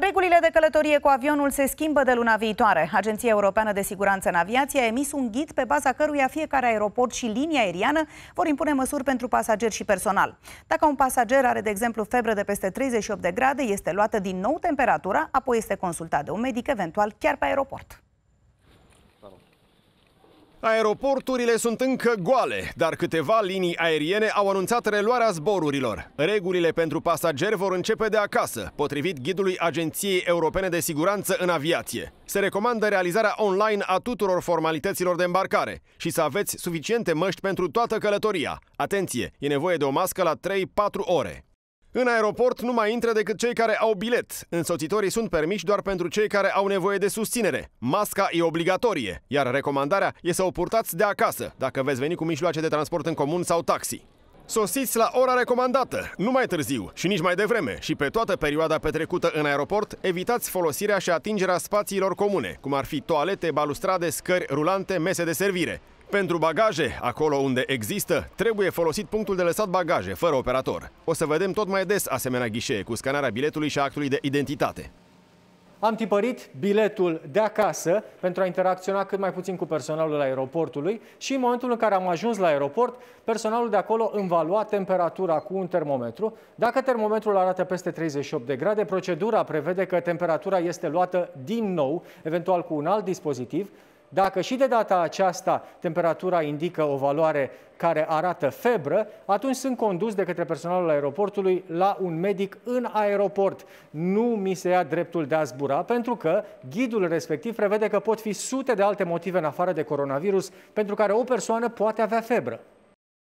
Regulile de călătorie cu avionul se schimbă de luna viitoare. Agenția Europeană de Siguranță în Aviație a emis un ghid pe baza căruia fiecare aeroport și linia aeriană vor impune măsuri pentru pasageri și personal. Dacă un pasager are, de exemplu, febră de peste 38 de grade, este luată din nou temperatura, apoi este consultat de un medic, eventual chiar pe aeroport. Aeroporturile sunt încă goale, dar câteva linii aeriene au anunțat reluarea zborurilor. Regulile pentru pasageri vor începe de acasă, potrivit ghidului Agenției Europene de Siguranță în Aviație. Se recomandă realizarea online a tuturor formalităților de îmbarcare și să aveți suficiente măști pentru toată călătoria. Atenție, e nevoie de o mască la 3-4 ore. În aeroport nu mai intră decât cei care au bilet. Însoțitorii sunt permiși doar pentru cei care au nevoie de susținere. Masca e obligatorie, iar recomandarea e să o purtați de acasă, dacă veți veni cu mijloace de transport în comun sau taxi. Sosiți la ora recomandată, nu mai târziu și nici mai devreme și pe toată perioada petrecută în aeroport, evitați folosirea și atingerea spațiilor comune, cum ar fi toalete, balustrade, scări rulante, mese de servire. Pentru bagaje, acolo unde există, trebuie folosit punctul de lăsat bagaje, fără operator. O să vedem tot mai des asemenea ghișee cu scanarea biletului și actului de identitate. Am tipărit biletul de acasă pentru a interacționa cât mai puțin cu personalul aeroportului și în momentul în care am ajuns la aeroport, personalul de acolo îmi va lua temperatura cu un termometru. Dacă termometrul arată peste 38 de grade, procedura prevede că temperatura este luată din nou, eventual cu un alt dispozitiv, dacă și de data aceasta temperatura indică o valoare care arată febră, atunci sunt condus de către personalul aeroportului la un medic în aeroport. Nu mi se ia dreptul de a zbura, pentru că ghidul respectiv prevede că pot fi sute de alte motive în afară de coronavirus pentru care o persoană poate avea febră.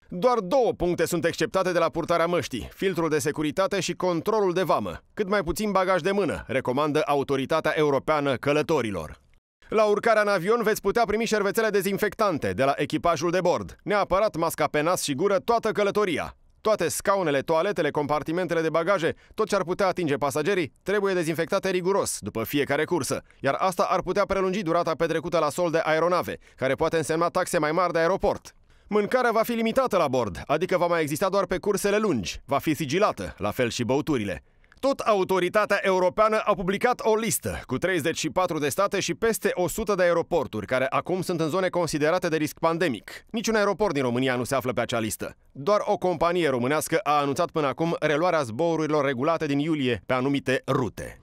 Doar două puncte sunt exceptate de la purtarea măștii, filtrul de securitate și controlul de vamă. Cât mai puțin bagaj de mână, recomandă autoritatea europeană călătorilor. La urcarea în avion veți putea primi șervețele dezinfectante de la echipajul de bord, neapărat masca pe nas și gură toată călătoria. Toate scaunele, toaletele, compartimentele de bagaje, tot ce ar putea atinge pasagerii, trebuie dezinfectate riguros după fiecare cursă, iar asta ar putea prelungi durata petrecută la sol de aeronave, care poate însemna taxe mai mari de aeroport. Mâncarea va fi limitată la bord, adică va mai exista doar pe cursele lungi, va fi sigilată, la fel și băuturile. Tot autoritatea europeană a publicat o listă cu 34 de state și peste 100 de aeroporturi care acum sunt în zone considerate de risc pandemic. Niciun aeroport din România nu se află pe acea listă. Doar o companie românească a anunțat până acum reluarea zborurilor regulate din iulie pe anumite rute.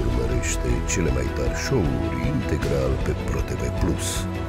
Urmărește cele mai tari show-uri integral pe ProTV+.